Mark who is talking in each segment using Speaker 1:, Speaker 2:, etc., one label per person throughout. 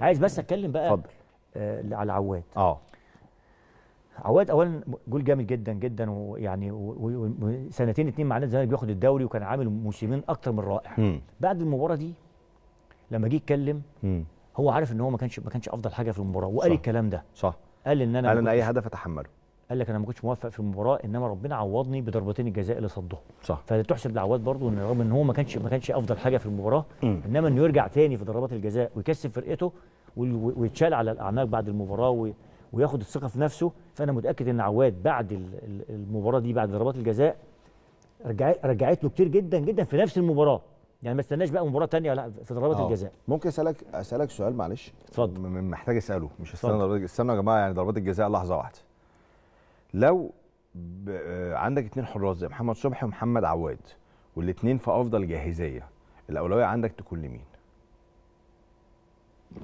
Speaker 1: عايز بس اتكلم بقى اتفضل آه على عواد اه عواد اولا جول جامد جدا جدا ويعني وسنتين اتنين مع نادي الزمالك بياخد الدوري وكان عامل موسمين اكتر من رائع م. بعد المباراه دي لما جه يتكلم هو عارف ان هو ما كانش ما كانش افضل حاجه في المباراه وقال صح. الكلام ده صح قال ان انا قال ان اي هدف اتحمله قال لك انا ما كنتش موفق في المباراه انما ربنا عوضني بضربتين الجزاء اللي صدهم صح فتحسب لعواد برضه ان رغم ان هو ما كانش ما كانش افضل حاجه في المباراه م. انما انه يرجع تاني في ضربات الجزاء ويكسب فرقته ويتشال على الاعناق بعد المباراه وياخد الثقه في نفسه فانا متاكد ان عواد بعد المباراه دي بعد ضربات الجزاء رجعت له كتير جدا جدا في نفس المباراه يعني ما استناش بقى مباراه ثانيه لا في ضربات آه. الجزاء ممكن اسالك اسالك سؤال معلش اتفضل محتاج اساله مش استنى ضربات استنوا يا جماعه يعني ضربات الجزاء لحظه واحده لو آه، عندك اثنين حراس زي محمد صبحي ومحمد عواد والاثنين في افضل جاهزيه الاولويه عندك تكون لمين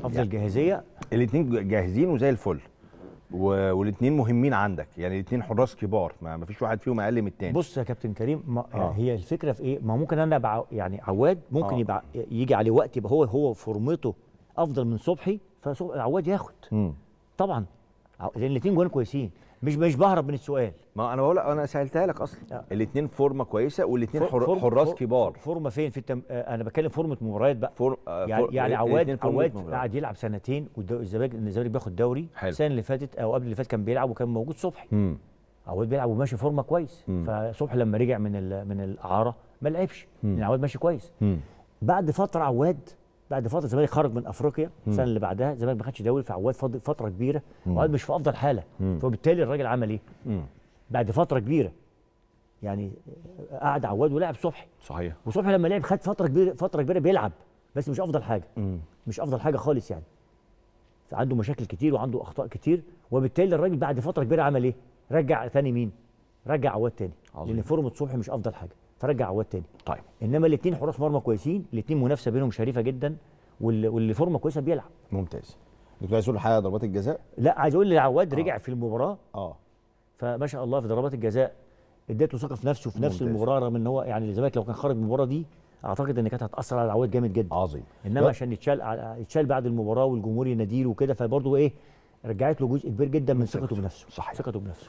Speaker 1: افضل يعني جاهزيه الاثنين جاهزين وزي الفل والاثنين مهمين عندك يعني الاثنين حراس كبار ما فيش واحد فيهم اقل من الثاني بص يا كابتن كريم ما آه. يعني هي الفكره في ايه ما ممكن انا بع... يعني عواد ممكن آه. يبقى يجي عليه وقت يبقى هو هو فورمته افضل من صبحي فعواد ياخد مم. طبعا الاثنين جوان كويسين مش مش بهرب من السؤال ما انا بقول انا سالتها لك اصلا آه. الاثنين فورمه كويسه والاثنين حراس فور كبار فورمه فين في التم... آه، انا بتكلم فورمه مباريات بقى فور... آه، يعني, فور... يعني عواد عواد قعد يلعب سنتين والزمالك الزمالك بياخد دوري السنه اللي فاتت او قبل اللي فات كان بيلعب وكان موجود صبحي عواد بيلعب وماشي فورمه كويس مم. فصبحي لما رجع من ال... من الاعاره ما لعبش يعني عواد ماشي كويس مم. بعد فتره عواد بعد فتره الزمالك خرج من افريقيا السنه اللي بعدها الزمالك ما خدش دوري فعواد فتره كبيره وعواد مش في افضل حاله فبالتالي الراجل عمل ايه؟ بعد فتره كبيره يعني قعد عواد ولعب صبحي صحيح وصبحي لما لعب خد فتره كبيره فتره كبيره بيلعب بس مش افضل حاجه مم. مش افضل حاجه خالص يعني عنده مشاكل كتير وعنده اخطاء كتير وبالتالي الراجل بعد فتره كبيره عمل ايه؟ رجع تاني مين؟ رجع عواد تاني لان فورمه صبحي مش افضل حاجه فرجع عواد تاني طيب انما الاثنين حراس مرمى كويسين الاثنين منافسه بينهم شريفه جدا واللي, واللي فورمه كويسه بيلعب ممتاز كنت عايز تقول حاجه ضربات الجزاء لا عايز اقول عواد آه. رجع في المباراه اه فما شاء الله في ضربات الجزاء اديته ثقه في نفسه في نفس ممتاز. المباراه رغم ان هو يعني الزمالك لو كان خرج من المباراه دي اعتقد ان كانت هتاثر على عواد جامد جدا عظيم انما عشان يتشال يتشال بعد المباراه والجمهور يناديله وكده فبرضه ايه رجعت له جزء كبير جدا من ثقته بنفسه صحيح ثقته بنفسه